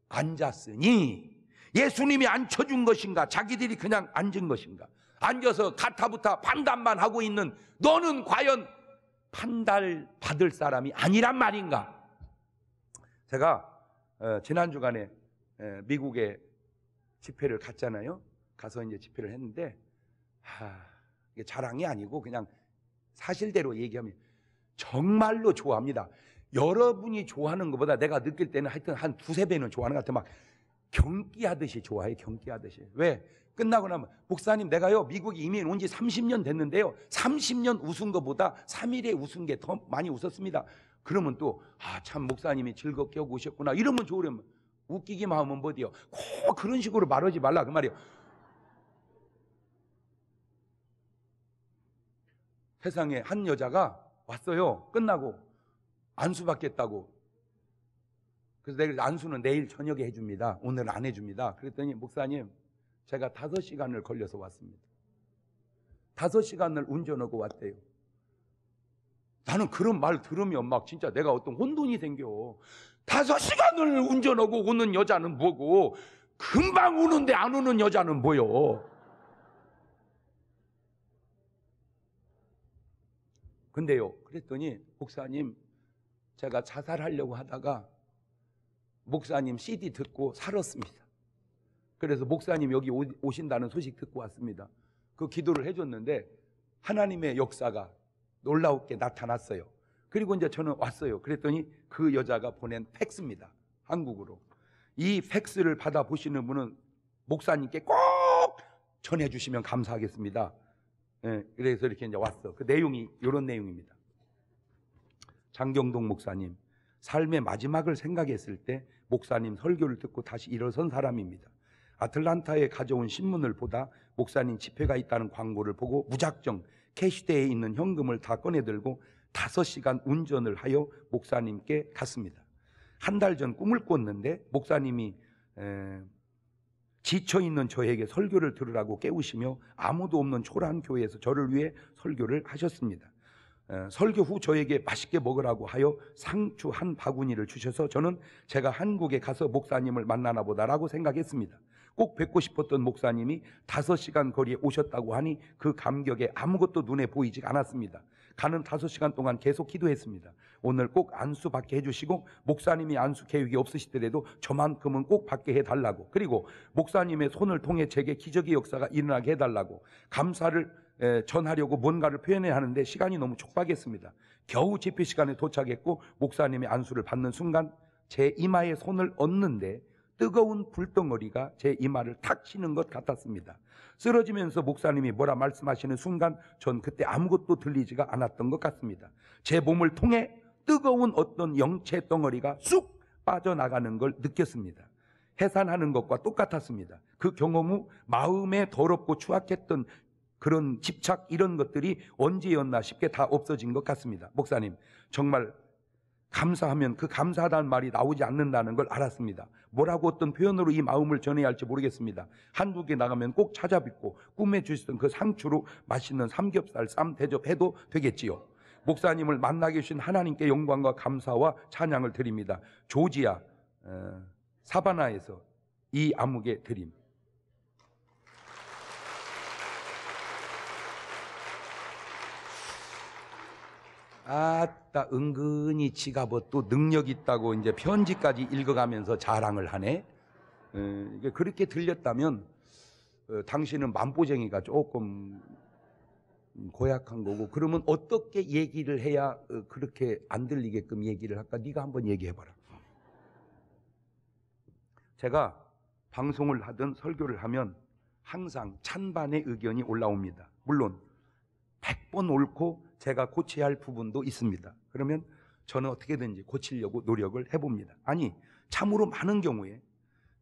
앉았으니 예수님이 앉혀준 것인가? 자기들이 그냥 앉은 것인가? 앉아서 가타부타 판단만 하고 있는 너는 과연 판단 을 받을 사람이 아니란 말인가? 제가 어, 지난 주간에 예, 미국에 집회를 갔잖아요. 가서 이제 집회를 했는데 하, 이게 자랑이 아니고 그냥 사실대로 얘기하면 정말로 좋아합니다. 여러분이 좋아하는 것보다 내가 느낄 때는 하여튼 한 두세 배는 좋아하는 것 같아. 막 경기하듯이 좋아해, 경기하듯이. 왜? 끝나고 나면, 목사님, 내가요, 미국에 이민 온지 30년 됐는데요, 30년 웃은 것보다 3일에 웃은 게 더 많이 웃었습니다. 그러면 또, 아, 참, 목사님이 즐겁게 하고 오셨구나. 이러면 좋으려면, 웃기기만 하면 뭐디요? 꼭 그런 식으로 말하지 말라 그 말이요. 세상에 한 여자가 왔어요. 끝나고 안수 받겠다고. 그래서 내일 안수는 내일 저녁에 해줍니다. 오늘 안 해줍니다. 그랬더니 목사님 제가 다섯 시간을 걸려서 왔습니다. 다섯 시간을 운전하고 왔대요. 나는 그런 말 들으면 막 진짜 내가 어떤 혼돈이 생겨. 다섯 시간을 운전하고 오는 여자는 뭐고 금방 우는데 안 우는 여자는 뭐요? 근데요. 그랬더니 목사님 제가 자살하려고 하다가 목사님 CD 듣고 살았습니다. 그래서 목사님 여기 오신다는 소식 듣고 왔습니다. 그 기도를 해줬는데 하나님의 역사가 놀라웠게 나타났어요. 그리고 이제 저는 왔어요. 그랬더니 그 여자가 보낸 팩스입니다. 한국으로. 이 팩스를 받아보시는 분은 목사님께 꼭 전해주시면 감사하겠습니다. 예, 그래서 이렇게 이제 왔어. 그 내용이 이런 내용입니다. 장경동 목사님, 삶의 마지막을 생각했을 때 목사님 설교를 듣고 다시 일어선 사람입니다. 아틀란타에 가져온 신문을 보다 목사님 집회가 있다는 광고를 보고 무작정 캐시대에 있는 현금을 다 꺼내들고 5시간 운전을 하여 목사님께 갔습니다. 한 달 전 꿈을 꿨는데 목사님이 에, 지쳐 있는 저에게 설교를 들으라고 깨우시며 아무도 없는 초라한 교회에서 저를 위해 설교를 하셨습니다. 에, 설교 후 저에게 맛있게 먹으라고 하여 상추 한 바구니를 주셔서 저는 제가 한국에 가서 목사님을 만나나 보다라고 생각했습니다. 꼭 뵙고 싶었던 목사님이 5시간 거리에 오셨다고 하니 그 감격에 아무것도 눈에 보이지 않았습니다. 가는 다섯 시간 동안 계속 기도했습니다. 오늘 꼭 안수 받게 해주시고 목사님이 안수 계획이 없으시더라도 저만큼은 꼭 받게 해달라고 그리고 목사님의 손을 통해 제게 기적의 역사가 일어나게 해달라고 감사를 전하려고 뭔가를 표현해야 하는데 시간이 너무 촉박했습니다. 겨우 집회 시간에 도착했고 목사님의 안수를 받는 순간 제 이마에 손을 얹는데 뜨거운 불덩어리가 제 이마를 탁 치는 것 같았습니다. 쓰러지면서 목사님이 뭐라 말씀하시는 순간 전 그때 아무것도 들리지가 않았던 것 같습니다. 제 몸을 통해 뜨거운 어떤 영체 덩어리가 쑥 빠져나가는 걸 느꼈습니다. 해산하는 것과 똑같았습니다. 그 경험 후 마음에 더럽고 추악했던 그런 집착 이런 것들이 언제였나 싶게 다 없어진 것 같습니다. 목사님, 정말 감사하면 그 감사하다는 말이 나오지 않는다는 걸 알았습니다. 뭐라고 어떤 표현으로 이 마음을 전해야 할지 모르겠습니다. 한국에 나가면 꼭 찾아뵙고 꿈에 주시던 그 상추로 맛있는 삼겹살 쌈 대접해도 되겠지요. 목사님을 만나게 주신 하나님께 영광과 감사와 찬양을 드립니다. 조지아 어, 사바나에서 이 암흑의 드림. 아따 은근히 지가 뭐또 능력 있다고 이제 편지까지 읽어가면서 자랑을 하네. 에, 그렇게 들렸다면 어, 당신은 만보쟁이가 조금 고약한 거고 그러면 어떻게 얘기를 해야 어, 그렇게 안 들리게끔 얘기를 할까? 네가 한번 얘기해봐라. 제가 방송을 하든 설교를 하면 항상 찬반의 의견이 올라옵니다. 물론 100번 옳고 제가 고쳐야 할 부분도 있습니다. 그러면 저는 어떻게든지 고치려고 노력을 해봅니다. 아니, 참으로 많은 경우에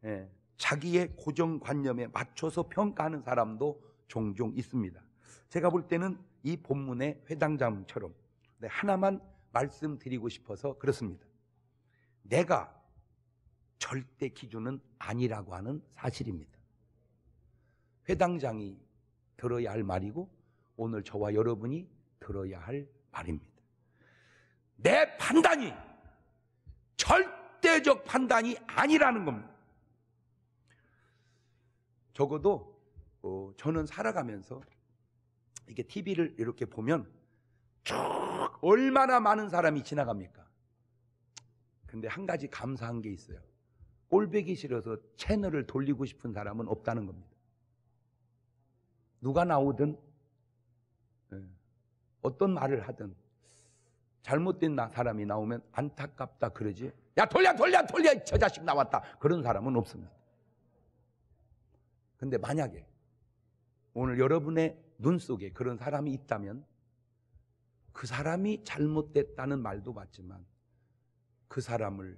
예, 자기의 고정관념에 맞춰서 평가하는 사람도 종종 있습니다. 제가 볼 때는 이 본문의 회당장처럼 네, 하나만 말씀드리고 싶어서 그렇습니다. 내가 절대 기준은 아니라고 하는 사실입니다. 회당장이 들어야 할 말이고 오늘 저와 여러분이 들어야 할 말입니다. 내 판단이 절대적 판단이 아니라는 겁니다. 적어도 어, 저는 살아가면서 이게 TV를 이렇게 보면 쭉 얼마나 많은 사람이 지나갑니까? 근데 한 가지 감사한 게 있어요. 꼴배기 싫어서 채널을 돌리고 싶은 사람은 없다는 겁니다. 누가 나오든 예. 어떤 말을 하든 잘못된 사람이 나오면 안타깝다 그러지. 야 돌려 돌려 돌려 저 자식 나왔다 그런 사람은 없습니다. 근데 만약에 오늘 여러분의 눈 속에 그런 사람이 있다면 그 사람이 잘못됐다는 말도 맞지만 그 사람을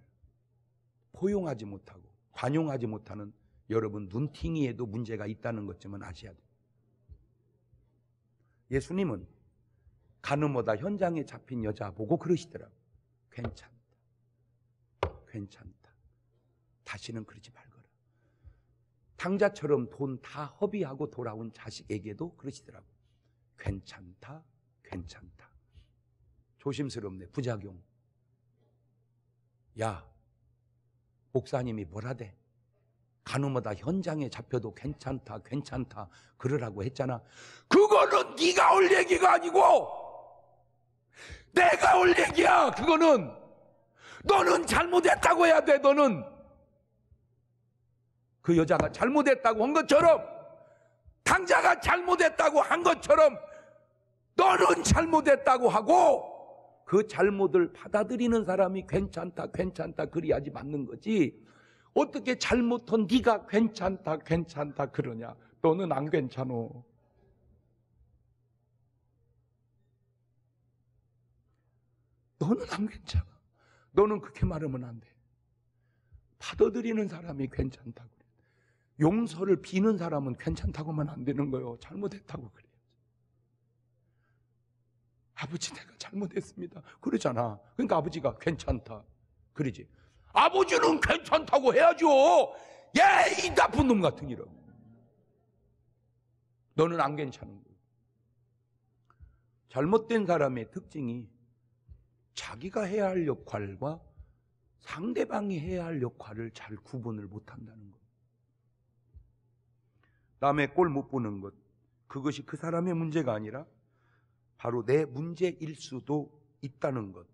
포용하지 못하고 관용하지 못하는 여러분 눈팅이에도 문제가 있다는 것쯤은 아셔야 돼요. 예수님은 가늠보다 현장에 잡힌 여자 보고 그러시더라고 괜찮다. 괜찮다. 다시는 그러지 말거라. 당자처럼 돈 다 허비하고 돌아온 자식에게도 그러시더라고 괜찮다. 괜찮다. 조심스럽네. 부작용. 야, 목사님이 뭐라 돼? 간호마다 현장에 잡혀도 괜찮다, 괜찮다 그러라고 했잖아. 그거는 네가 올 얘기가 아니고 내가 올 얘기야. 그거는 너는 잘못했다고 해야 돼. 너는 그 여자가 잘못했다고 한 것처럼 당자가 잘못했다고 한 것처럼 너는 잘못했다고 하고 그 잘못을 받아들이는 사람이 괜찮다, 괜찮다 그리하지 맞는 거지. 어떻게 잘못한 네가 괜찮다 괜찮다 그러냐 너는 안 괜찮어 너는 안 괜찮아 너는 그렇게 말하면 안돼 받아들이는 사람이 괜찮다고 그래. 용서를 비는 사람은 괜찮다고만 안 되는 거예요 잘못했다고 그래요 아버지 내가 잘못했습니다 그러잖아 그러니까 아버지가 괜찮다 그러지 아버지는 괜찮다고 해야죠. 예, 이 나쁜 놈 같은 이런. 너는 안 괜찮은 거예 잘못된 사람의 특징이 자기가 해야 할 역할과 상대방이 해야 할 역할을 잘 구분을 못 한다는 것. 남의 꼴 못 보는 것. 그것이 그 사람의 문제가 아니라 바로 내 문제일 수도 있다는 것.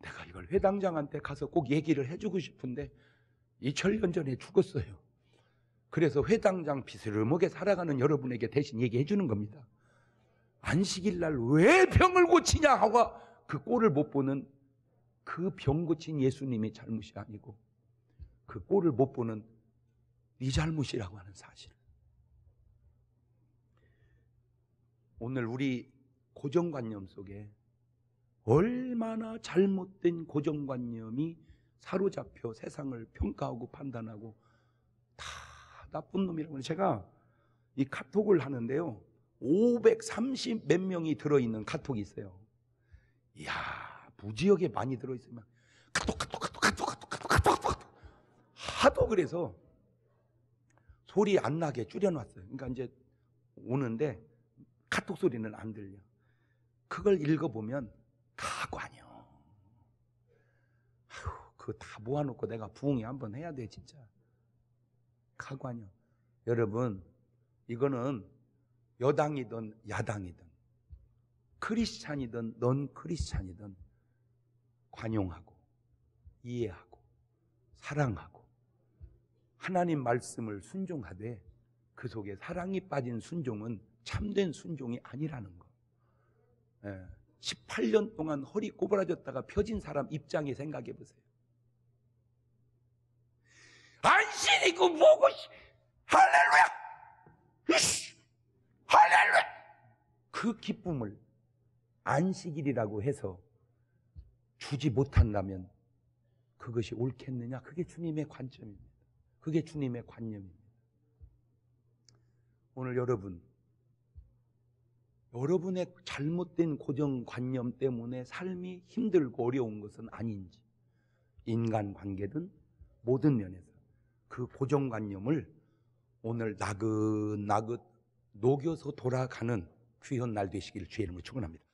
내가 이걸 회당장한테 가서 꼭 얘기를 해주고 싶은데 2000년 전에 죽었어요. 그래서 회당장 빚을 먹에 살아가는 여러분에게 대신 얘기해 주는 겁니다. 안식일 날 왜 병을 고치냐 하고 그 꼴을 못 보는 그 병 고친 예수님의 잘못이 아니고 그 꼴을 못 보는 네 잘못이라고 하는 사실. 오늘 우리 고정관념 속에 얼마나 잘못된 고정관념이 사로잡혀 세상을 평가하고 판단하고 다 나쁜 놈이라고 제가 이 카톡을 하는데요. 530 몇 명이 들어있는 카톡이 있어요. 이야, 부지역에 많이 들어있으면 카톡, 카톡, 카톡, 카톡, 카톡, 카톡, 카톡, 카톡. 하도 그래서 소리 안 나게 줄여놨어요. 그러니까 이제 오는데 카톡 소리는 안 들려. 그걸 읽어보면 가관이요. 그다 모아놓고 내가 부흥이 한번 해야 돼, 진짜. 가관이요. 여러분, 이거는 여당이든 야당이든 크리스찬이든 넌 크리스찬이든 관용하고 이해하고 사랑하고 하나님 말씀을 순종하되 그 속에 사랑이 빠진 순종은 참된 순종이 아니라는 거. 예. 18년 동안 허리 꼬부라졌다가 펴진 사람 입장에 생각해 보세요. 안신이고 그 뭐고 할렐루야! 으씨! 할렐루야! 그 기쁨을 안식일이라고 해서 주지 못한다면 그것이 옳겠느냐? 그게 주님의 관점입니다. 그게 주님의 관념입니다. 오늘 여러분 여러분의 잘못된 고정관념 때문에 삶이 힘들고 어려운 것은 아닌지 인간 관계든 모든 면에서 그 고정관념을 오늘 나긋나긋 녹여서 돌아가는 귀한 날 되시기를 주의 이름으로 축원합니다.